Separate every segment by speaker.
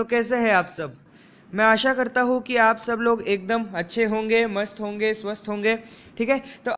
Speaker 1: तो कैसे हैं आप सब मैं आशा करता हूँ कि आप सब लोग एकदम अच्छे होंगे मस्त होंगे स्वस्थ होंगे ठीक है तो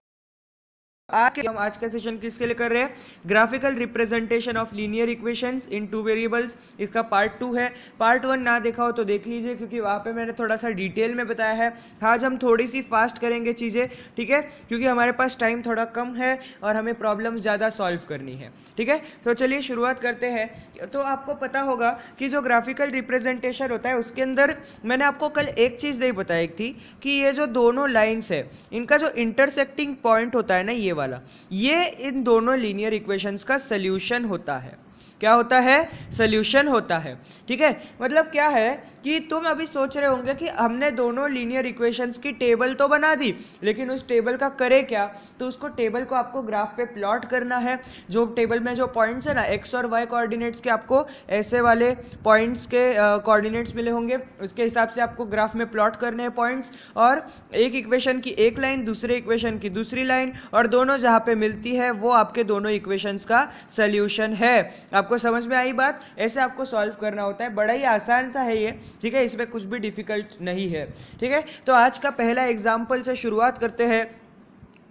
Speaker 1: आज के हम आज का सेशन किसके लिए कर रहे हैं graphical representation of linear equations in two variables इसका पार्ट टू है पार्ट वन ना देखा हो तो देख लीजिए क्योंकि वहाँ पे मैंने थोड़ा सा डिटेल में बताया है आज हम थोड़ी सी फास्ट करेंगे चीज़ें ठीक है क्योंकि हमारे पास टाइम थोड़ा कम है और हमें प्रॉब्लम ज़्यादा सॉल्व करनी है ठीक है तो चलिए शुरुआत करते हैं तो आपको पता होगा कि जो ग्राफिकल रिप्रेजेंटेशन होता है उसके अंदर मैंने आपको कल एक चीज़ नहीं बताई थी कि ये जो दोनों लाइन्स है इनका जो इंटरसेक्टिंग पॉइंट होता है ना ये वाला ये इन दोनों लीनियर इक्वेशंस का सल्यूशन होता है क्या होता है सोल्यूशन होता है ठीक है मतलब क्या है कि तुम अभी सोच रहे होंगे कि हमने दोनों लीनियर इक्वेशंस की टेबल तो बना दी लेकिन उस टेबल का करे क्या तो उसको टेबल को आपको ग्राफ पे प्लॉट करना है जो टेबल में जो पॉइंट्स है ना एक्स और वाई कोऑर्डिनेट्स के आपको ऐसे वाले पॉइंट्स के कोऑर्डिनेट्स मिले होंगे उसके हिसाब से आपको ग्राफ में प्लॉट करने हैं पॉइंट्स और एक इक्वेशन की एक लाइन दूसरे इक्वेशन की दूसरी लाइन और दोनों जहाँ पे मिलती है वो आपके दोनों इक्वेशंस का सल्यूशन है आपको आपको समझ में आई बात ऐसे आपको सॉल्व करना होता है बड़ा ही आसान सा है ये ठीक है इसमें कुछ भी डिफिकल्ट नहीं है ठीक है तो आज का पहला एग्जाम्पल से शुरुआत करते हैं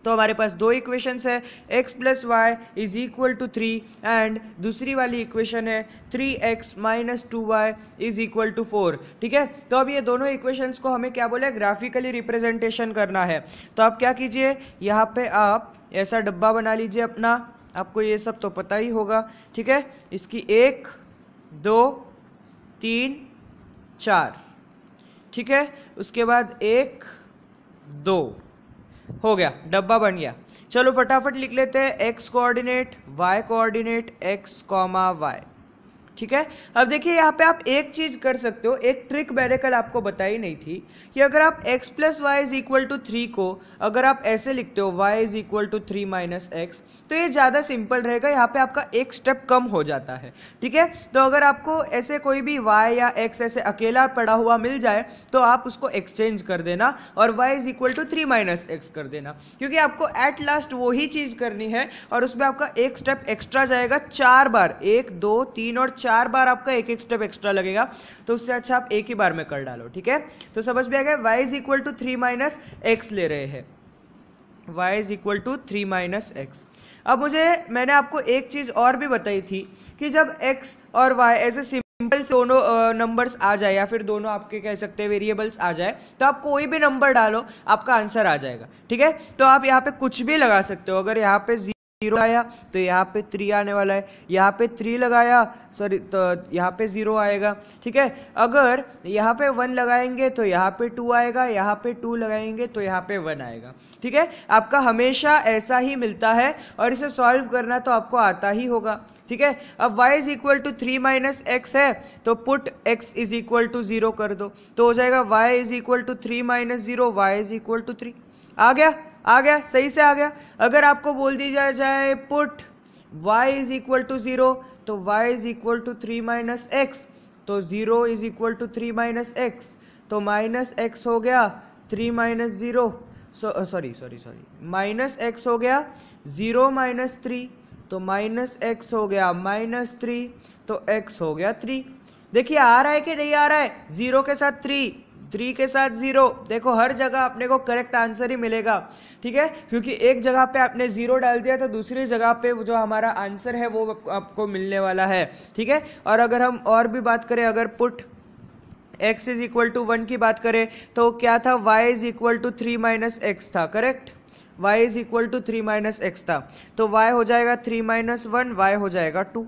Speaker 1: तो हमारे पास दो इक्वेशंस है x plus y is equal to three and दूसरी वाली इक्वेशन है three x minus two y is equal to four ठीक है तो अब ये दोनों इक्वेशंस को हमें क्या बोले ग्राफिकली रिप्रेजेंटेशन करना है तो आप क्या कीजिए यहाँ पे आप ऐसा डब्बा बना लीजिए अपना आपको ये सब तो पता ही होगा ठीक है इसकी एक दो तीन चार ठीक है उसके बाद एक दो हो गया डब्बा बन गया चलो फटाफट लिख लेते हैं x coordinate y coordinate x comma y ठीक है अब देखिए यहाँ पे आप एक चीज कर सकते हो एक ट्रिक मैंने कल आपको बताई नहीं थी कि अगर आप x plus y is equal to three को अगर आप ऐसे लिखते हो y is equal to three minus x तो ये ज़्यादा सिंपल रहेगा यहाँ पे आपका एक स्टेप कम हो जाता है ठीक है तो अगर आपको ऐसे कोई भी y या x ऐसे अकेला पड़ा हुआ मिल जाए तो आप उसको एक्सचेंज कर देना और y is equal to three minus x कर देना क्योंकि आपको एट लास्ट वही चीज़ करनी है और उसमें आपका एक स्टेप एक्स्ट्रा जाएगा चार बार एक दो तीन और चार बार आपका एक एक स्टेप एक्स्ट्रा लगेगा तो उससे अच्छा आप एक ही बार में कर डालो ठीक है तो समझ में आ गया y is equal to three minus x ले रहे हैं y is equal to three minus x अब मुझे मैंने आपको एक चीज़ और भी बताई थी कि जब x और y ऐसे सिंपल से दोनों नंबर्स आ जाए या फिर दोनों आपके कह सकते हैं वेरिएबल्स आ जाए तो आप कोई भी नंबर डालो आपका आंसर आ जाएगा ठीक है तो आप यहाँ पे कुछ भी लगा सकते हो अगर यहाँ पे जीरो आया तो यहाँ पे थ्री आने वाला है यहाँ पे थ्री लगाया सॉरी तो यहाँ पे ज़ीरो आएगा ठीक है अगर यहाँ पे वन लगाएंगे तो यहाँ पे टू आएगा यहाँ पे टू लगाएंगे तो यहाँ पे वन आएगा ठीक है आपका हमेशा ऐसा ही मिलता है और इसे सॉल्व करना तो आपको आता ही होगा ठीक है अब y is equal to three minus x है तो put x is equal to zero कर दो तो हो जाएगा y is equal to three minus zero y is equal to three आ गया आ गया सही से आ गया अगर आपको बोल दिया जाए put y is equal to zero तो y is equal to three minus x तो zero is equal to three minus x तो माइनस एक्स हो गया three minus zero sorry sorry sorry minus x हो गया ज़ीरो माइनस थ्री तो minus x हो गया माइनस थ्री तो एक्स हो गया थ्री देखिए आ रहा है कि नहीं आ रहा है ज़ीरो के साथ थ्री थ्री के साथ जीरो देखो हर जगह अपने को करेक्ट आंसर ही मिलेगा ठीक है क्योंकि एक जगह पे आपने जीरो डाल दिया तो दूसरी जगह पे जो हमारा आंसर है वो आपको मिलने वाला है ठीक है और अगर हम और भी बात करें अगर put x is equal to one की बात करें तो क्या था y is equal to three minus x था correct y is equal to three minus x था तो वाई हो जाएगा थ्री माइनस वन वाई हो जाएगा टू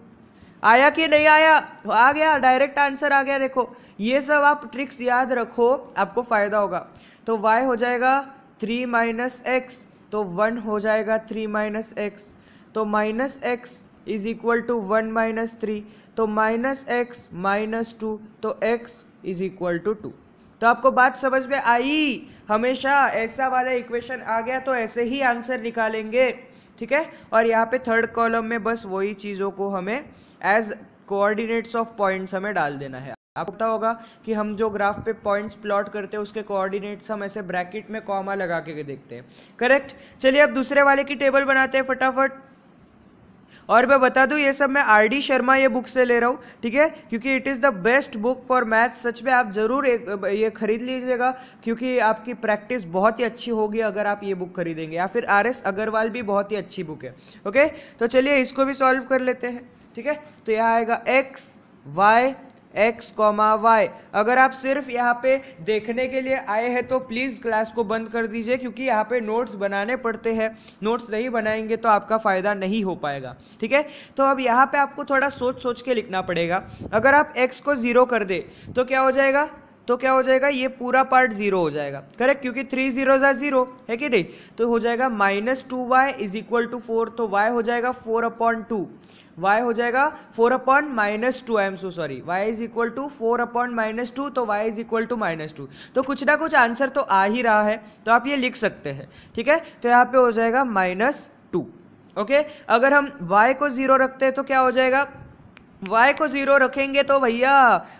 Speaker 1: आया कि नहीं आया आ गया डायरेक्ट आंसर आ गया देखो ये सब आप ट्रिक्स याद रखो आपको फायदा होगा तो वाई हो जाएगा थ्री माइनस एक्स तो वन हो जाएगा थ्री माइनस एक्स तो minus x is equal to one minus three तो माइनस एक्स माइनस टू तो x is equal to two तो आपको बात समझ में आई हमेशा ऐसा वाला इक्वेशन आ गया तो ऐसे ही आंसर निकालेंगे ठीक है और यहाँ पे थर्ड कॉलम में बस वही चीज़ों को हमें एज कोऑर्डिनेट्स ऑफ पॉइंट्स हमें डाल देना है आपको पता होगा कि हम जो ग्राफ पे पॉइंट्स प्लॉट करते हैं उसके कोऑर्डिनेट्स हम ऐसे ब्रैकेट में कॉमा लगा के देखते हैं करेक्ट चलिए अब दूसरे वाले की टेबल बनाते हैं फटाफट और मैं बता दूँ ये सब मैं आर डी शर्मा ये बुक से ले रहा हूँ ठीक है क्योंकि it is the best book for math सच में आप ज़रूर ये खरीद लीजिएगा क्योंकि आपकी प्रैक्टिस बहुत ही अच्छी होगी अगर आप ये बुक खरीदेंगे या फिर आर एस अग्रवाल भी बहुत ही अच्छी बुक है ओके तो चलिए इसको भी सॉल्व कर लेते हैं ठीक है तो यह आएगा x y x comma y अगर आप सिर्फ यहाँ पे देखने के लिए आए हैं तो प्लीज़ क्लास को बंद कर दीजिए क्योंकि यहाँ पे नोट्स बनाने पड़ते हैं नोट्स नहीं बनाएंगे तो आपका फ़ायदा नहीं हो पाएगा ठीक है तो अब यहाँ पे आपको थोड़ा सोच सोच के लिखना पड़ेगा अगर आप एक्स को ज़ीरो कर दे तो क्या हो जाएगा तो क्या हो जाएगा ये पूरा पार्ट जीरो हो जाएगा करेक्ट क्योंकि थ्री जीरो ज़ा जीरो है कि नहीं तो हो जाएगा minus two y is equal to four तो वाई हो जाएगा फोर अपॉन टू y हो जाएगा four upon minus two I am so sorry y is equal to four upon minus two तो y is equal to minus two तो कुछ ना कुछ आंसर तो आ ही रहा है तो आप ये लिख सकते हैं ठीक है तो यहाँ पे हो जाएगा माइनस टू ओके अगर हम y को जीरो रखते हैं तो क्या हो जाएगा y को ज़ीरो रखेंगे तो भैया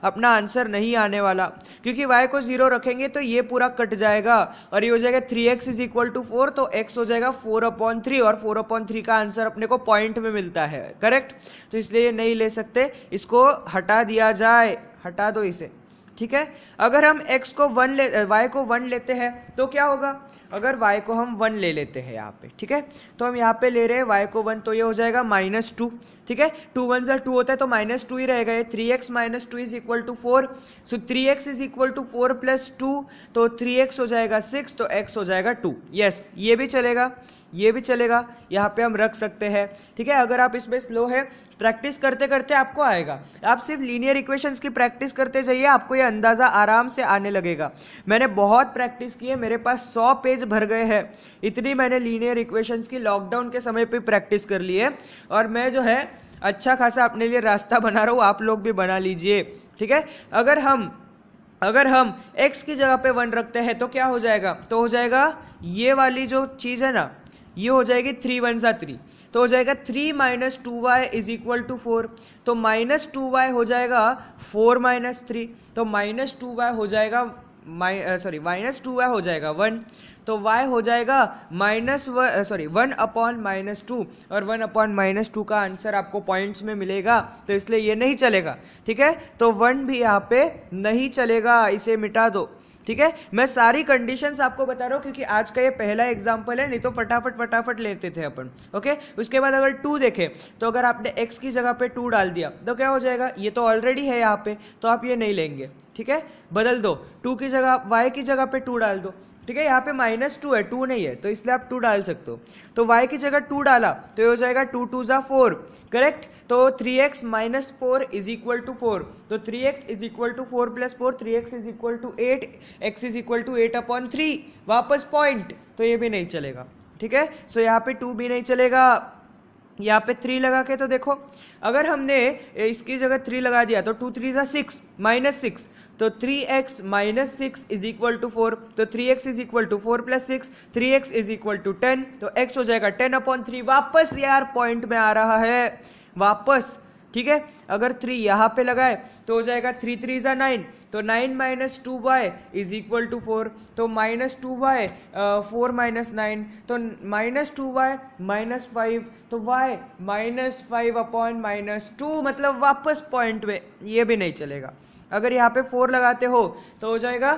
Speaker 1: अपना आंसर नहीं आने वाला क्योंकि y को ज़ीरो रखेंगे तो ये पूरा कट जाएगा और ये हो जाएगा three x is equal to four तो x हो जाएगा फोर अपॉन थ्री और फोर अपॉन थ्री का आंसर अपने को पॉइंट में मिलता है करेक्ट तो इसलिए ये नहीं ले सकते इसको हटा दिया जाए हटा दो इसे ठीक है अगर हम x को वन ले वाई को वन लेते हैं तो क्या होगा अगर y को हम वन ले लेते हैं यहाँ पे ठीक है तो हम यहाँ पे ले रहे हैं y को वन तो ये हो जाएगा माइनस टू ठीक है टू वन जर टू होता है तो माइनस टू ही रहेगा ये three x minus two is equal to four so three x is equal to four plus two तो थ्री एक्स हो जाएगा सिक्स तो एक्स हो जाएगा टू यस yes, ये भी चलेगा ये भी चलेगा यहाँ पे हम रख सकते हैं ठीक है अगर आप इसमें स्लो है प्रैक्टिस करते करते आपको आएगा आप सिर्फ लीनियर इक्वेशंस की प्रैक्टिस करते जाइए आपको ये अंदाज़ा आराम से आने लगेगा मैंने बहुत प्रैक्टिस की है मेरे पास सौ पेज भर गए हैं इतनी मैंने लीनियर इक्वेशंस की लॉकडाउन के समय पर प्रैक्टिस कर ली है और मैं जो है अच्छा खासा अपने लिए रास्ता बना रहा हूँ आप लोग भी बना लीजिए ठीक है अगर हम अगर हम x की जगह पे वन रखते हैं तो क्या हो जाएगा तो हो जाएगा ये वाली जो चीज़ है ना ये हो जाएगी थ्री वन सा थ्री तो हो जाएगा three minus two y is equal to four तो माइनस टू वाई हो जाएगा फोर माइनस थ्री तो माइनस टू वाई हो जाएगा माइ सॉरी माइनस टू वाई हो जाएगा वन तो वाई हो जाएगा माइनस व sorry one upon minus two और वन अपॉन माइनस टू का आंसर आपको पॉइंट्स में मिलेगा तो इसलिए ये नहीं चलेगा ठीक है तो वन भी यहाँ पे नहीं चलेगा इसे मिटा दो ठीक है मैं सारी कंडीशंस आपको बता रहा हूँ क्योंकि आज का ये पहला एग्जाम्पल है नहीं तो फटाफट फटाफट लेते थे अपन ओके उसके बाद अगर टू देखें तो अगर आपने एक्स की जगह पे टू डाल दिया तो क्या हो जाएगा ये तो ऑलरेडी है यहाँ पे तो आप ये नहीं लेंगे ठीक है बदल दो टू की जगह वाई की जगह पे टू डाल दो ठीक है यहाँ पे माइनस टू है टू नहीं है तो इसलिए आप टू डाल सकते हो तो वाई की जगह टू डाला तो ये हो जाएगा टू टू ज़ा फोर करेक्ट तो three x minus four is equal to four तो three x is equal to four plus four three x is equal to eight x is equal to eight upon three वापस point तो ये भी नहीं चलेगा ठीक है सो यहाँ पे टू भी नहीं चलेगा यहाँ पे थ्री लगा के तो देखो अगर हमने इसकी जगह थ्री लगा दिया तो टू थ्री ज़ा सिक्स माइनस सिक्स तो three x minus six is equal to four तो three x is equal to four plus six three x is equal to ten तो एक्स हो जाएगा टेन अपॉन थ्री वापस यार point में आ रहा है वापस ठीक है अगर थ्री यहाँ पे लगाए तो हो जाएगा थ्री थ्री ज़ा नाइन तो nine minus two y is equal to four तो minus two y four minus nine तो minus two y minus five तो y minus five upon minus two मतलब वापस पॉइंट में ये भी नहीं चलेगा अगर यहाँ पे फोर लगाते हो तो हो जाएगा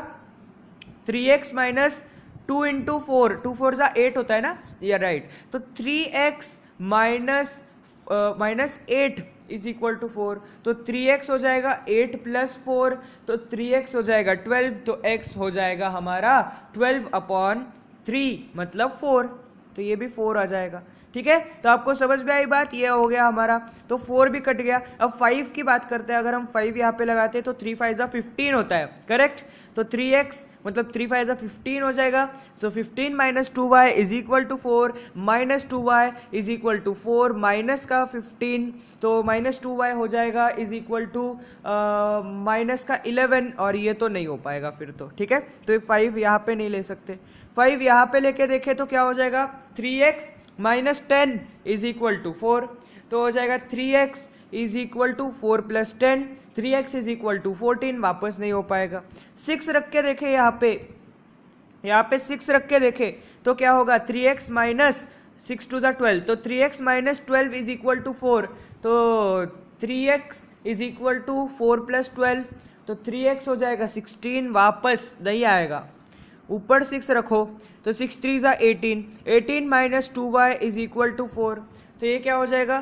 Speaker 1: three x minus two into four two four सा एट होता है ना या राइट तो three x minus minus eight is equal to four तो थ्री एक्स हो जाएगा एट प्लस फोर तो थ्री एक्स हो जाएगा ट्वेल्व तो एक्स हो जाएगा हमारा ट्वेल्व अपॉन थ्री मतलब फोर तो ये भी फोर आ जाएगा ठीक है तो आपको समझ में आई बात ये हो गया हमारा तो फोर भी कट गया अब फाइव की बात करते हैं अगर हम फाइव यहाँ पे लगाते हैं तो थ्री फाइव ज़ा फिफ्टीन होता है करेक्ट तो थ्री एक्स मतलब थ्री फाइव ज़ा फिफ्टीन हो जाएगा so fifteen minus two y is equal to four minus two y is equal to four minus का फिफ्टीन तो माइनस टू वाई हो जाएगा इज इक्वल टू माइनस का इलेवन और ये तो नहीं हो पाएगा फिर तो ठीक है तो ये फाइव यहाँ पे नहीं ले सकते फाइव यहाँ पे लेके देखें तो क्या हो जाएगा three x minus ten is equal to four तो हो जाएगा three x is equal to four plus ten three x is equal to fourteen वापस नहीं हो पाएगा सिक्स रख के देखे यहाँ पे यहाँ पे सिक्स रख के देखे तो क्या होगा three x minus six two the twelve तो three x minus twelve is equal to four तो three x is equal to four plus twelve तो थ्री एक्स हो जाएगा सिक्सटीन वापस नहीं आएगा ऊपर सिक्स रखो तो सिक्स थ्री ज़ा eighteen eighteen minus two y is equal to four तो ये क्या हो जाएगा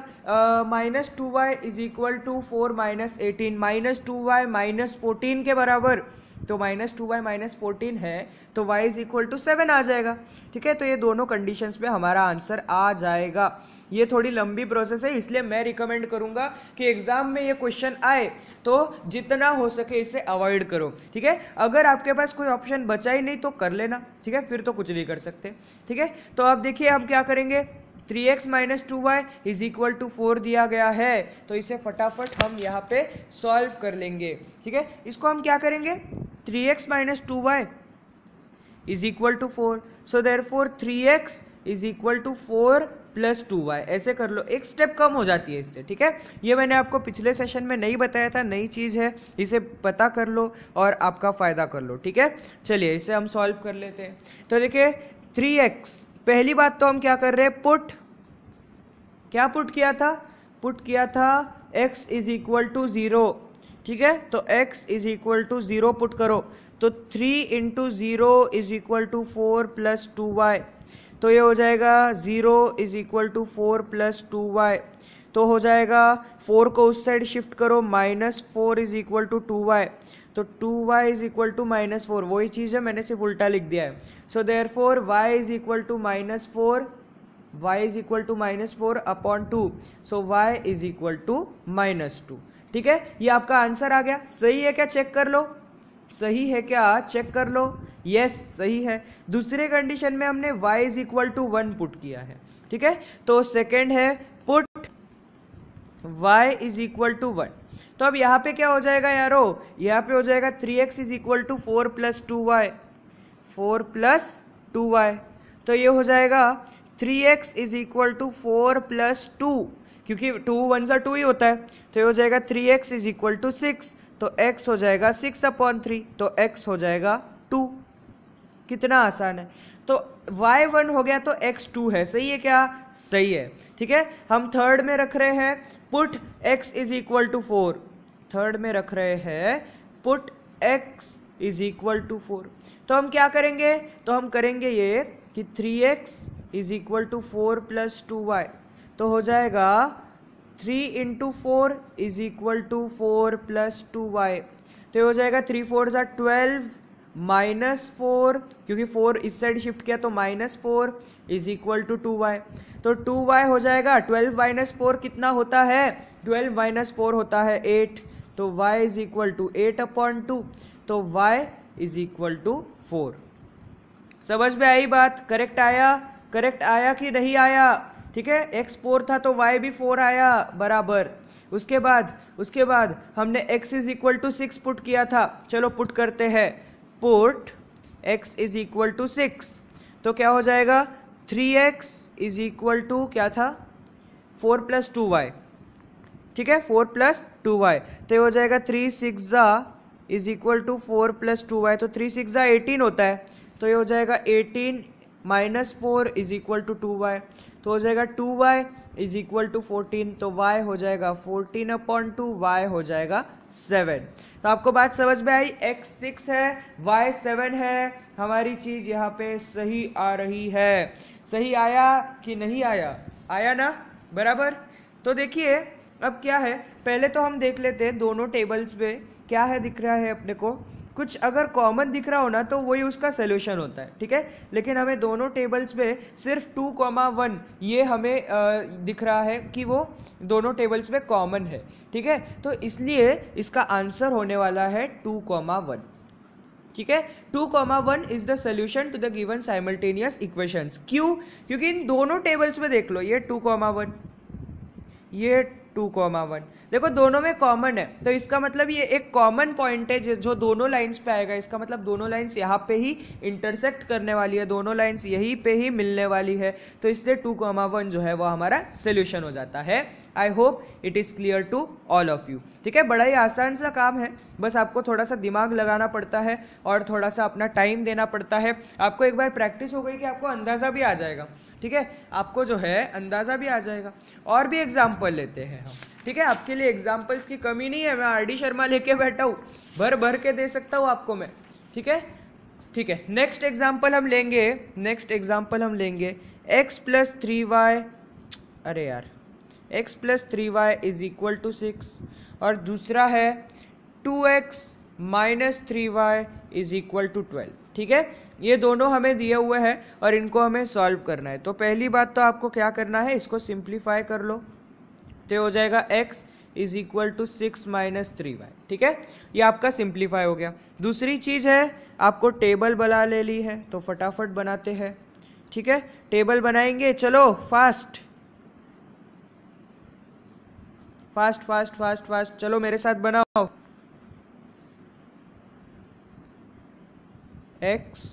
Speaker 1: minus two y is equal to four minus eighteen minus two y minus fourteen के बराबर तो minus two y minus fourteen है तो y is equal to seven आ जाएगा ठीक है तो ये दोनों कंडीशंस पे हमारा आंसर आ जाएगा ये थोड़ी लंबी प्रोसेस है इसलिए मैं रिकमेंड करूँगा कि एग्ज़ाम में ये क्वेश्चन आए तो जितना हो सके इसे अवॉइड करो ठीक है अगर आपके पास कोई ऑप्शन बचा ही नहीं तो कर लेना ठीक है फिर तो कुछ नहीं कर सकते ठीक है तो अब देखिए हम क्या करेंगे three x minus two y is equal to four दिया गया है तो इसे फटाफट हम यहाँ पे सॉल्व कर लेंगे ठीक है इसको हम क्या करेंगे three x minus two y is equal to four so there four three x is equal to four plus two y ऐसे कर लो एक स्टेप कम हो जाती है इससे ठीक है ये मैंने आपको पिछले सेशन में नहीं बताया था नई चीज़ है इसे पता कर लो और आपका फ़ायदा कर लो ठीक है चलिए इसे हम सॉल्व कर लेते हैं तो देखिए थ्री एक्स पहली बात तो हम क्या कर रहे हैं पुट क्या पुट किया था पुट किया था x is equal to zero ठीक है तो x is equal to zero put करो तो three into zero is equal to four plus two y तो ये हो जाएगा zero is equal to four plus two y तो हो जाएगा फोर को उस साइड शिफ्ट करो minus four is equal to two y तो two y is equal to minus four वही चीज़ है मैंने सिर्फ उल्टा लिख दिया है so there four y is equal to minus four y is equal to minus four upon two so y is equal to minus two ठीक है ये आपका आंसर आ गया सही है क्या चेक कर लो सही है क्या चेक कर लो यस yes, सही है दूसरे कंडीशन में हमने y is equal to one put किया है ठीक है तो सेकेंड है put y is equal to one तो अब यहाँ पे क्या हो जाएगा यारो यहाँ पे हो जाएगा three x is equal to four plus two y four plus two y तो ये हो जाएगा three x is equal to four plus two क्योंकि टू वन सा टू ही होता है तो ये हो जाएगा three x is equal to six तो x हो जाएगा सिक्स अपॉन थ्री तो x हो जाएगा टू कितना आसान है तो y वन हो गया तो x टू है सही है क्या सही है ठीक है हम थर्ड में रख रहे हैं put x is equal to four third में रख रहे हैं put x is equal to four तो हम क्या करेंगे तो हम करेंगे ये कि three x is equal to four plus two y तो हो जाएगा three into four is equal to four plus two y तो हो जाएगा थ्री फोर ज़ा ट्वेल्व माइनस फोर क्योंकि फोर इस साइड शिफ्ट किया तो minus four is equal to two y तो टू वाई हो जाएगा ट्वेल्व माइनस फोर कितना होता है ट्वेल्व माइनस फोर होता है एट तो y is equal to eight upon two तो y is equal to four समझ में आई बात करेक्ट आया करेक्ट आया कि नहीं आया ठीक है x फोर था तो y भी फोर आया बराबर उसके बाद उसके बाद हमने x is equal to six put किया था चलो पुट करते हैं put x is equal to six तो क्या हो जाएगा three x is equal to क्या था फोर प्लस टू वाई ठीक है फोर प्लस टू वाई तो ये हो जाएगा थ्री सिक्स ज़ा is equal to four plus two y तो थ्री सिक्स ज़ा एटीन होता है तो ये हो जाएगा eighteen minus four is equal to two y तो हो जाएगा two y is equal to fourteen तो वाई हो जाएगा फोर्टीन अपॉन टू वाई हो जाएगा सेवन तो आपको बात समझ में आई एक्स सिक्स है वाई सेवन है हमारी चीज़ यहाँ पे सही आ रही है सही आया कि नहीं आया आया ना बराबर तो देखिए अब क्या है पहले तो हम देख लेते हैं दोनों टेबल्स पे क्या है दिख रहा है अपने को कुछ अगर कॉमन दिख रहा हो ना तो वही उसका सोल्यूशन होता है ठीक है लेकिन हमें दोनों टेबल्स में सिर्फ टू कॉमा वन ये हमें आ, दिख रहा है कि वो दोनों टेबल्स में कॉमन है ठीक है तो इसलिए इसका आंसर होने वाला है टू कॉमा वन ठीक है two comma one is the solution to the given simultaneous equation क्यों क्योंकि इन दोनों टेबल्स में देख लो ये टू कॉमा वन ये टू कॉमा वन देखो दोनों में कॉमन है तो इसका मतलब ये एक कॉमन पॉइंट है जो दोनों लाइंस पे आएगा इसका मतलब दोनों लाइंस यहाँ पे ही इंटरसेक्ट करने वाली है दोनों लाइंस यहीं पे ही मिलने वाली है तो इसलिए टू कॉमा वन जो है वह हमारा सोल्यूशन हो जाता है I hope it is clear to all of you ठीक है बड़ा ही आसान सा काम है बस आपको थोड़ा सा दिमाग लगाना पड़ता है और थोड़ा सा अपना टाइम देना पड़ता है आपको एक बार प्रैक्टिस हो गई कि आपको अंदाज़ा भी आ जाएगा ठीक है आपको जो है अंदाज़ा भी आ जाएगा और भी एग्जाम्पल लेते हैं हैं हम ठीक है आपके लिए एग्जाम्पल्स की कमी नहीं है मैं आर डी शर्मा लेके बैठा हूँ भर भर के दे सकता हूँ आपको मैं ठीक है ठीक है नेक्स्ट एग्जाम्पल हम लेंगे नेक्स्ट एग्जाम्पल हम लेंगे एक्स प्लस थ्री वाई अरे यार x plus three y is equal to six और दूसरा है two x minus three y is equal to twelve ठीक है ये दोनों हमें दिए हुए हैं और इनको हमें सॉल्व करना है तो पहली बात तो आपको क्या करना है इसको सिंप्लीफाई कर लो तो हो जाएगा x is equal to six minus three y ठीक है ये आपका सिंप्लीफाई हो गया दूसरी चीज़ है आपको टेबल बना ले ली है तो फटाफट बनाते हैं ठीक है टेबल बनाएंगे चलो fast fast fast fast fast चलो मेरे साथ बनाओ x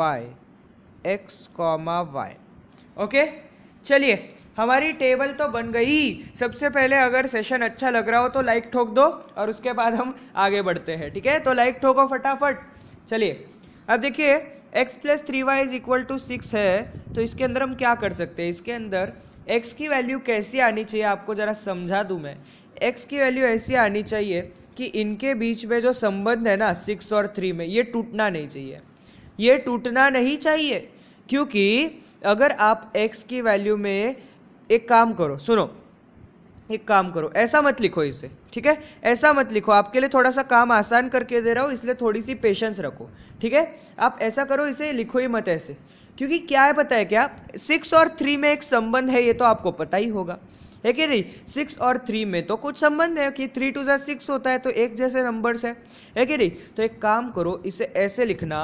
Speaker 1: y x comma y okay चलिए हमारी टेबल तो बन गई सबसे पहले अगर सेशन अच्छा लग रहा हो तो लाइक ठोक दो और उसके बाद हम आगे बढ़ते हैं ठीक है तो लाइक ठोको फटाफट चलिए अब देखिए x plus three y is equal to six है तो इसके अंदर हम क्या कर सकते हैं इसके अंदर एक्स की वैल्यू कैसी आनी चाहिए आपको ज़रा समझा दूँ मैं एक्स की वैल्यू ऐसी आनी चाहिए कि इनके बीच में जो संबंध है ना सिक्स और थ्री में ये टूटना नहीं चाहिए ये टूटना नहीं चाहिए क्योंकि अगर आप x की वैल्यू में एक काम करो सुनो एक काम करो ऐसा मत लिखो इसे ठीक है ऐसा मत लिखो आपके लिए थोड़ा सा काम आसान करके दे रहा हूँ इसलिए थोड़ी सी पेशेंस रखो ठीक है आप ऐसा करो इसे लिखो ही मत ऐसे क्योंकि क्या है पता है क्या सिक्स और थ्री में एक संबंध है ये तो आपको पता ही होगा है कि नहीं सिक्स और थ्री में तो कुछ संबंध है कि थ्री टू जै सिक्स होता है तो एक जैसे नंबर्स है है कि नहीं तो एक काम करो इसे ऐसे लिखना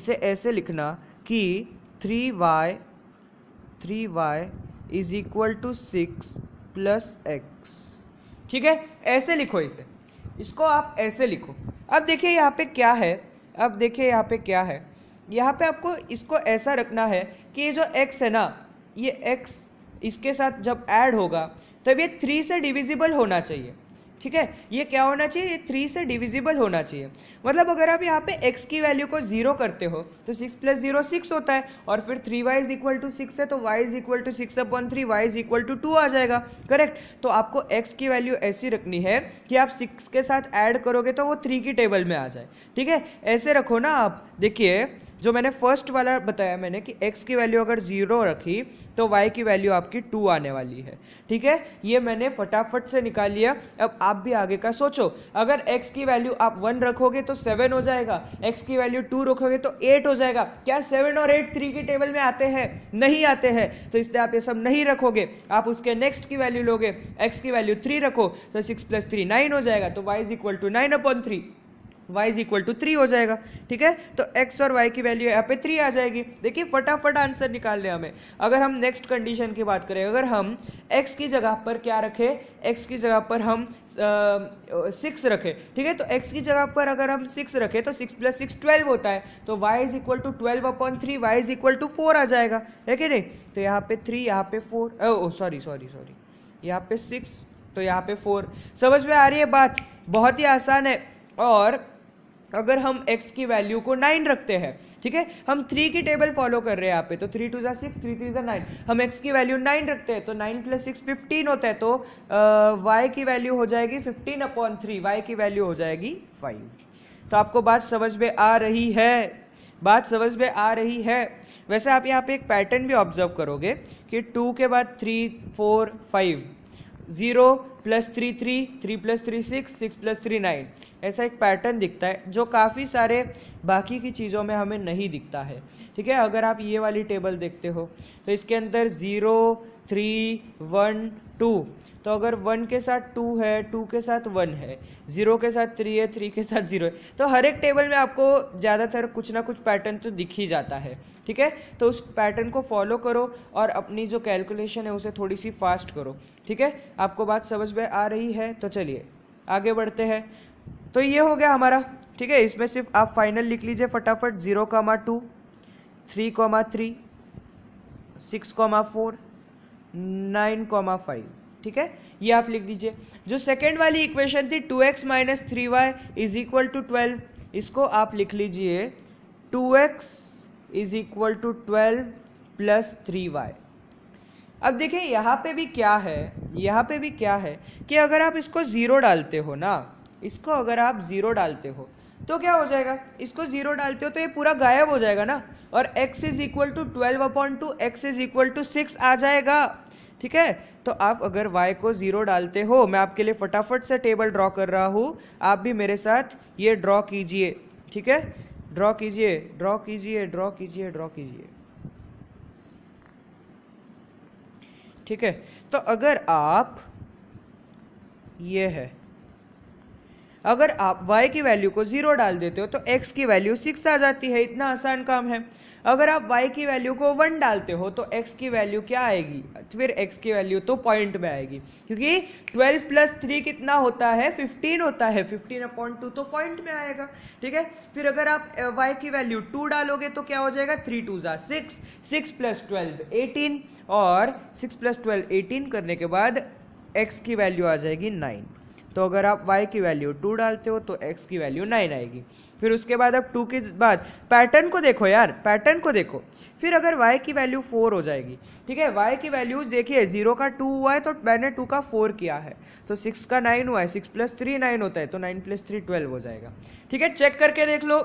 Speaker 1: इसे ऐसे लिखना कि three y three y is equal to six plus x ठीक है ऐसे लिखो इसे इसको आप ऐसे लिखो अब देखिए यहाँ पे क्या है अब देखिए यहाँ पे क्या है यहाँ पे आपको इसको ऐसा रखना है कि ये जो x है ना ये x इसके साथ जब ऐड होगा तब ये थ्री से डिविजिबल होना चाहिए ठीक है ये क्या होना चाहिए ये थ्री से डिविजिबल होना चाहिए मतलब अगर आप यहाँ पे एक्स की वैल्यू को जीरो करते हो तो सिक्स प्लस जीरो सिक्स होता है और फिर three y is equal to six है तो y is equal to six upon three y is equal to two two जाएगा करेक्ट तो आपको एक्स की वैल्यू ऐसी रखनी है कि आप सिक्स के साथ ऐड करोगे तो वो थ्री की टेबल में आ जाए ठीक है ऐसे रखो ना आप देखिए जो मैंने फर्स्ट वाला बताया मैंने कि x की वैल्यू अगर ज़ीरो रखी तो y की वैल्यू आपकी टू आने वाली है ठीक है ये मैंने फटाफट से निकाल लिया अब आप भी आगे का सोचो अगर x की वैल्यू आप वन रखोगे तो सेवन हो जाएगा x की वैल्यू टू रखोगे तो एट हो जाएगा क्या सेवन और एट थ्री के टेबल में आते हैं नहीं आते हैं तो इसलिए आप ये सब नहीं रखोगे आप उसके नेक्स्ट की वैल्यू लोगे एक्स की वैल्यू थ्री रखो तो सिक्स प्लस थ्री नाइन हो जाएगा तो y is equal to nine upon three y is equal to three हो जाएगा ठीक है तो x और y की वैल्यू यहाँ पे थ्री आ जाएगी देखिए फटाफट आंसर निकाल लें हमें अगर हम नेक्स्ट कंडीशन की बात करें अगर हम x की जगह पर क्या रखें x की जगह पर हम सिक्स रखें ठीक है तो x की जगह पर अगर हम सिक्स रखें तो सिक्स प्लस सिक्स ट्वेल्व होता है तो y is equal to twelve upon three y is equal to four आ जाएगा है कि नहीं तो यहाँ पे थ्री यहाँ पे फोर सॉरी सॉरी सॉरी यहाँ पे सिक्स तो यहाँ पे फोर समझ में आ रही है बात बहुत ही आसान है और अगर हम x की वैल्यू को नाइन रखते हैं ठीक है हम थ्री की टेबल फॉलो कर रहे हैं यहाँ पे तो थ्री टू ज़ा सिक्स थ्री थ्री ज़ा नाइन हम x की वैल्यू नाइन रखते हैं तो नाइन प्लस सिक्स फिफ्टीन होता है तो आ, y की वैल्यू हो जाएगी फिफ्टीन अपॉन थ्री वाई की वैल्यू हो जाएगी फाइव तो आपको बात समझ में आ रही है बात समझ में आ रही है वैसे आप यहाँ पे एक पैटर्न भी ऑब्जर्व करोगे कि टू के बाद three four five zero plus three three three plus three six six plus three nine ऐसा एक पैटर्न दिखता है जो काफ़ी सारे बाकी की चीज़ों में हमें नहीं दिखता है ठीक है अगर आप ये वाली टेबल देखते हो तो इसके अंदर ज़ीरो थ्री वन टू तो अगर वन के साथ टू है टू के साथ वन है ज़ीरो के साथ थ्री है थ्री के साथ ज़ीरो है तो हर एक टेबल में आपको ज़्यादातर कुछ ना कुछ पैटर्न तो दिख ही जाता है ठीक है तो उस पैटर्न को फॉलो करो और अपनी जो कैलकुलेशन है उसे थोड़ी सी फास्ट करो ठीक है आपको बात समझ में आ रही है तो चलिए आगे बढ़ते हैं तो ये हो गया हमारा ठीक है इसमें सिर्फ आप फाइनल लिख लीजिए फटाफट zero comma two three comma three six comma four nine comma five ठीक है ये आप लिख दीजिए जो सेकेंड वाली इक्वेशन थी two x minus three y is equal to twelve इसको आप लिख लीजिए two x is equal to twelve plus three y अब देखिए यहाँ पे भी क्या है यहाँ पे भी क्या है कि अगर आप इसको ज़ीरो डालते हो ना इसको अगर आप ज़ीरो डालते हो तो क्या हो जाएगा इसको ज़ीरो डालते हो तो ये पूरा गायब हो जाएगा ना और x is equal to twelve upon two x is equal to six आ जाएगा ठीक है तो आप अगर y को ज़ीरो डालते हो मैं आपके लिए फटाफट से टेबल ड्रॉ कर रहा हूँ आप भी मेरे साथ ये ड्रॉ कीजिए ठीक है ड्रॉ कीजिए ड्रॉ कीजिए ड्रॉ कीजिए ड्रॉ कीजिए ठीक है तो अगर आप ये है अगर आप y की वैल्यू को ज़ीरो डाल देते हो तो x की वैल्यू सिक्स आ जाती है इतना आसान काम है अगर आप y की वैल्यू को वन डालते हो तो x की वैल्यू क्या आएगी फिर x की वैल्यू तो पॉइंट में आएगी क्योंकि ट्वेल्व प्लस थ्री कितना होता है फिफ्टीन होता है फिफ्टीन अपॉइंट टू तो पॉइंट में आएगा ठीक है फिर अगर आप y की वैल्यू टू डालोगे तो क्या हो जाएगा थ्री टू ज़ा six six plus twelve eighteen और सिक्स प्लस ट्वेल्व एटीन करने के बाद एक्स की वैल्यू आ जाएगी नाइन तो अगर आप वाई की वैल्यू टू डालते हो तो एक्स की वैल्यू नाइन आएगी फिर उसके बाद अब टू के बाद पैटर्न को देखो यार पैटर्न को देखो फिर अगर वाई की वैल्यू फोर हो जाएगी ठीक है वाई की वैल्यूज देखिए जीरो का टू हुआ है तो मैंने टू का फोर किया है तो सिक्स का नाइन हुआ है सिक्स प्लस थ्री नाइन होता है तो नाइन प्लस थ्री ट्वेल्व हो जाएगा ठीक है चेक करके देख लो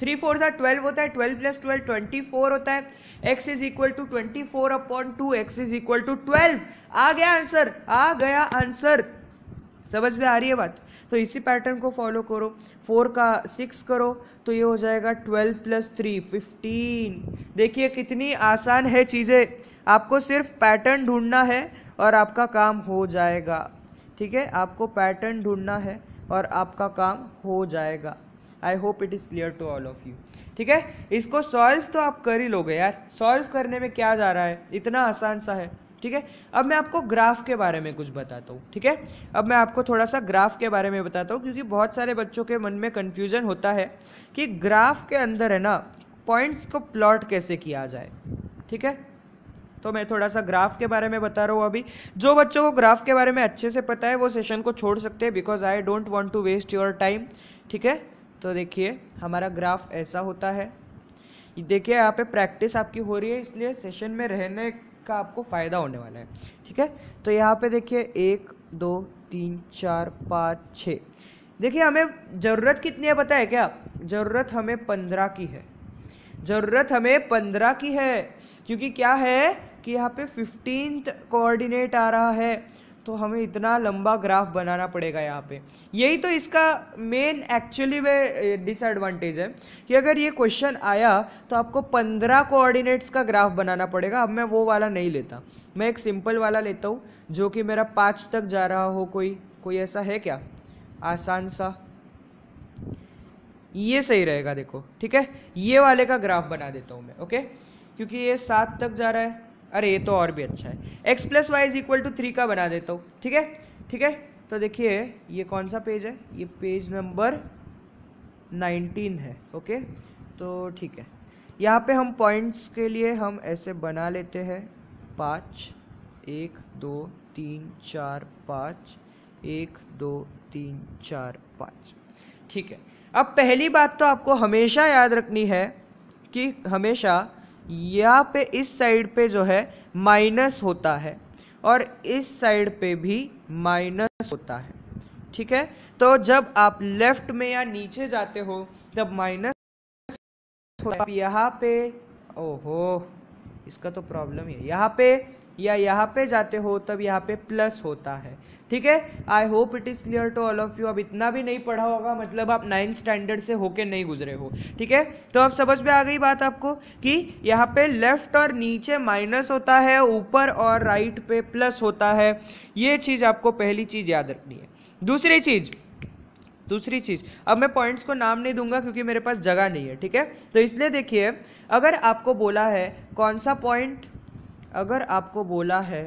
Speaker 1: थ्री फोर सा ट्वेल्व होता है twelve plus twelve twenty four होता है x is equal to twenty four upon two x is equal to twelve आ गया आंसर आ गया आंसर समझ में आ रही है बात तो इसी पैटर्न को फॉलो करो फोर का सिक्स करो तो ये हो जाएगा ट्वेल्व प्लस थ्री फिफ्टीन देखिए कितनी आसान है चीज़ें आपको सिर्फ पैटर्न ढूंढना है और आपका काम हो जाएगा ठीक है आपको पैटर्न ढूंढना है और आपका काम हो जाएगा I hope it is clear to all of you ठीक है इसको सॉल्व तो आप कर ही लोगे यार सॉल्व करने में क्या जा रहा है इतना आसान सा है ठीक है अब मैं आपको ग्राफ के बारे में कुछ बताता हूँ ठीक है अब मैं आपको थोड़ा सा ग्राफ के बारे में बताता हूँ क्योंकि बहुत सारे बच्चों के मन में कन्फ्यूजन होता है कि ग्राफ के अंदर है ना पॉइंट्स को प्लॉट कैसे किया जाए ठीक है तो मैं थोड़ा सा ग्राफ के बारे में बता रहा हूँ अभी जो बच्चों को ग्राफ के बारे में अच्छे से पता है वो सेशन को छोड़ सकते हैं because I don't want to waste your time ठीक है तो देखिए हमारा ग्राफ ऐसा होता है देखिए यहाँ पे प्रैक्टिस आपकी हो रही है इसलिए सेशन में रहने का आपको फ़ायदा होने वाला है ठीक है तो यहाँ पे देखिए एक दो तीन चार पाँच छः देखिए हमें ज़रूरत कितनी है पता है क्या ज़रूरत हमें पंद्रह की है ज़रूरत हमें पंद्रह की है क्योंकि क्या है कि यहाँ पे फिफ्टींथ कोऑर्डिनेट आ रहा है तो हमें इतना लंबा ग्राफ बनाना पड़ेगा यहाँ पे यही तो इसका मेन एक्चुअली में डिसएडवांटेज है कि अगर ये क्वेश्चन आया तो आपको पंद्रह कोऑर्डिनेट्स का ग्राफ बनाना पड़ेगा अब मैं वो वाला नहीं लेता मैं एक सिंपल वाला लेता हूँ जो कि मेरा पाँच तक जा रहा हो कोई कोई ऐसा है क्या आसान सा ये सही रहेगा देखो ठीक है ये वाले का ग्राफ बना देता हूँ मैं ओके क्योंकि ये सात तक जा रहा है अरे ये तो और भी अच्छा है x plus y is equal to three का बना देता हूँ ठीक है ठीक है तो देखिए ये कौन सा पेज है ये पेज नंबर नाइनटीन है ओके तो ठीक है यहाँ पे हम पॉइंट्स के लिए हम ऐसे बना लेते हैं पाँच एक दो तीन चार पाँच एक दो तीन चार पाँच ठीक है अब पहली बात तो आपको हमेशा याद रखनी है कि हमेशा यहाँ पे इस साइड पे जो है माइनस होता है और इस साइड पे भी माइनस होता है ठीक है तो जब आप लेफ्ट में या नीचे जाते हो तब माइनस यहाँ पे ओहो इसका तो प्रॉब्लम है यहाँ पे या यहाँ पे जाते हो तब यहाँ पे प्लस होता है ठीक है I hope it is clear to all of you अब इतना भी नहीं पढ़ा होगा मतलब आप नाइन्थ स्टैंडर्ड से होके नहीं गुजरे हो ठीक है तो अब समझ में आ गई बात आपको कि यहाँ पे लेफ्ट और नीचे माइनस होता है ऊपर और राइट पे प्लस होता है ये चीज़ आपको पहली चीज़ याद रखनी है दूसरी चीज़ दूसरी चीज़ अब मैं पॉइंट्स को नाम नहीं दूंगा क्योंकि मेरे पास जगह नहीं है ठीक है तो इसलिए देखिए अगर आपको बोला है कौन सा पॉइंट अगर आपको बोला है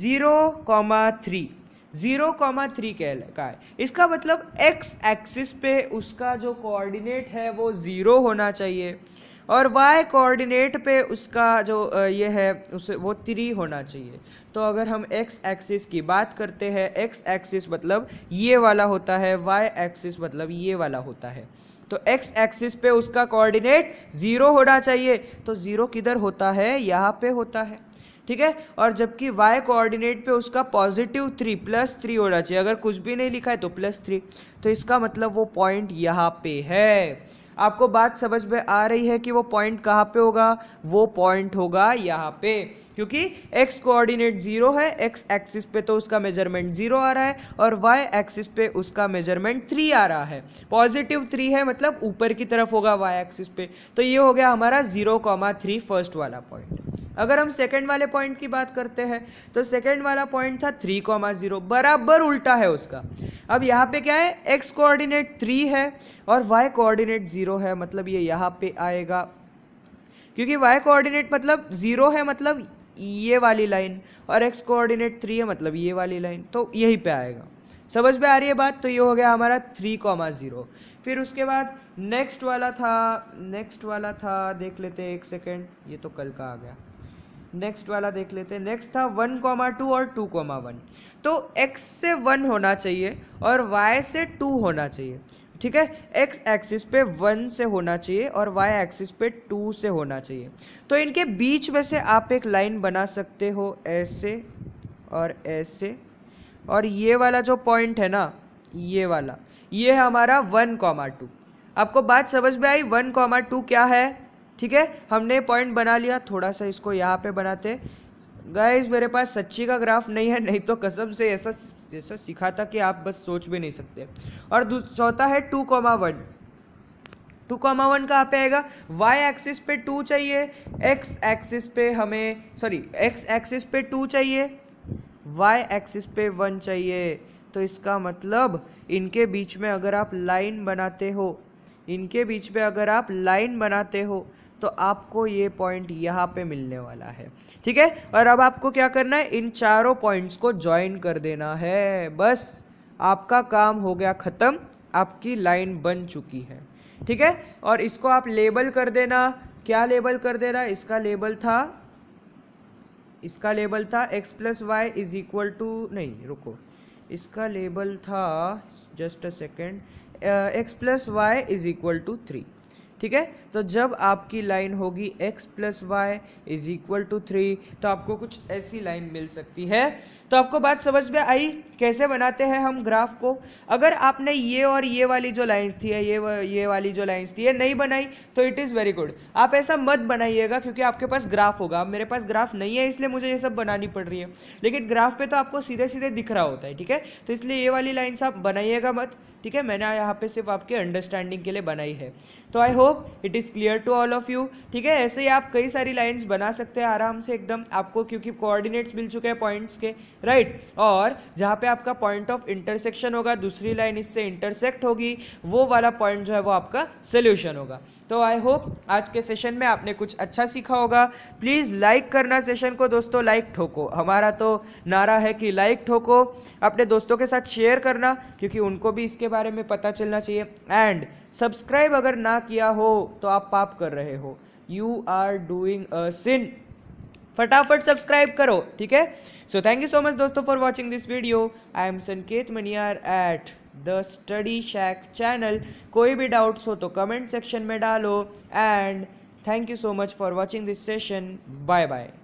Speaker 1: zero comma three zero comma three का है इसका मतलब एक्स एक्सिस पे उसका जो कोऑर्डिनेट है वो ज़ीरो होना चाहिए और y कोऑर्डिनेट पे उसका जो ये है उसे वो थ्री होना चाहिए तो अगर हम x एक्सिस की बात करते हैं x एक्सिस मतलब ये वाला होता है y एक्सिस मतलब ये वाला होता है तो x एक्सिस पे उसका कोऑर्डिनेट ज़ीरो होना चाहिए तो ज़ीरो किधर होता है यहाँ पे होता है ठीक है और जबकि वाई कोऑर्डिनेट पे उसका पॉजिटिव थ्री प्लस थ्री होना चाहिए अगर कुछ भी नहीं लिखा है तो प्लस थ्री तो इसका मतलब वो पॉइंट यहाँ पे है आपको बात समझ में आ रही है कि वो पॉइंट कहाँ पे होगा वो पॉइंट होगा यहाँ पे क्योंकि x कोऑर्डिनेट जीरो है x एक्सिस पे तो उसका मेजरमेंट जीरो आ रहा है और y एक्सिस पे उसका मेजरमेंट थ्री आ रहा है पॉजिटिव थ्री है मतलब ऊपर की तरफ होगा y एक्सिस पे तो ये हो गया हमारा जीरो कॉमा थ्री फर्स्ट वाला पॉइंट अगर हम सेकंड वाले पॉइंट की बात करते हैं तो सेकंड वाला पॉइंट था थ्री कॉमा जीरो बराबर उल्टा है उसका अब यहाँ पे क्या है एक्स कोऑर्डिनेट थ्री है और वाई कोऑर्डिनेट जीरो है मतलब ये यहाँ पे आएगा क्योंकि वाई कोऑर्डिनेट मतलब जीरो है मतलब ये वाली लाइन और एक्स कोऑर्डिनेट थ्री है मतलब ये वाली लाइन तो यहीं पे आएगा समझ में आ रही है बात तो ये हो गया हमारा थ्री कॉमा ज़ीरो फिर उसके बाद नेक्स्ट वाला था नेक्स्ट वाला था देख लेते एक सेकेंड ये तो कल का आ गया नेक्स्ट वाला देख लेते हैं नेक्स्ट था वन कॉमा टू और टू कॉमा वन तो एक्स से वन होना चाहिए और वाई से टू होना चाहिए ठीक है एक्स एक्सिस पे वन से होना चाहिए और वाई एक्सिस पे टू से होना चाहिए तो इनके बीच में से आप एक लाइन बना सकते हो ऐसे और ऐसे और ये वाला जो पॉइंट है ना ये वाला ये है हमारा वन कॉमा टू आपको बात समझ में आई वन कॉमा टू क्या है ठीक है हमने पॉइंट बना लिया थोड़ा सा इसको यहाँ पे बनाते गाइज मेरे पास सच्ची का ग्राफ नहीं है नहीं तो कसम से ऐसा ऐसा सीखा था कि आप बस सोच भी नहीं सकते और चौथा है two comma one two comma one कहाँ पर आएगा वाई एक्सिस पे टू चाहिए एक्स एक्सिस पे हमें सॉरी एक्स एक्सिस पे टू चाहिए वाई एक्सिस पे वन चाहिए तो इसका मतलब इनके बीच में अगर आप लाइन बनाते हो इनके बीच में अगर आप लाइन बनाते हो तो आपको ये पॉइंट यहाँ पे मिलने वाला है ठीक है और अब आपको क्या करना है इन चारों पॉइंट्स को ज्वाइन कर देना है बस आपका काम हो गया ख़त्म आपकी लाइन बन चुकी है ठीक है और इसको आप लेबल कर देना क्या लेबल कर देना इसका लेबल था इसका लेबल था x plus y is equal to नहीं रुको इसका लेबल था just a second x plus y is equal to three ठीक है तो जब आपकी लाइन होगी x plus y is equal to three तो आपको कुछ ऐसी लाइन मिल सकती है तो आपको बात समझ में आई कैसे बनाते हैं हम ग्राफ को अगर आपने ये और ये वाली जो लाइन्स थी है ये ये वाली जो लाइन्स थी है नहीं बनाई तो इट इज़ वेरी गुड आप ऐसा मत बनाइएगा क्योंकि आपके पास ग्राफ होगा मेरे पास ग्राफ नहीं है इसलिए मुझे ये सब बनानी पड़ रही है लेकिन ग्राफ पे तो आपको सीधे सीधे दिख रहा होता है ठीक है तो इसलिए ये वाली लाइन्स आप बनाइएगा मत ठीक है मैंने यहाँ पे सिर्फ आपके अंडरस्टैंडिंग के लिए बनाई है तो I hope it is clear to all of you ठीक है ऐसे ही आप कई सारी लाइन्स बना सकते हैं आराम से एकदम आपको क्योंकि कोऑर्डिनेट्स मिल चुके हैं पॉइंट्स के राइट right? और जहाँ पे आपका पॉइंट ऑफ इंटरसेक्शन होगा दूसरी लाइन इससे इंटरसेक्ट होगी वो वाला पॉइंट जो है वो आपका सोल्यूशन होगा तो आई होप आज के सेशन में आपने कुछ अच्छा सीखा होगा प्लीज़ लाइक करना सेशन को दोस्तों लाइक ठोको हमारा तो नारा है कि लाइक ठोको अपने दोस्तों के साथ शेयर करना क्योंकि उनको भी इसके बारे में पता चलना चाहिए एंड सब्सक्राइब अगर ना किया हो तो आप पाप कर रहे हो you are doing a sin फटाफट सब्सक्राइब करो ठीक है so thank you so much दोस्तों for watching this video I am Sanket Maniyar at the study shack channel कोई भी डाउट्स हो तो कमेंट सेक्शन में डालो and thank you so much for watching this session bye bye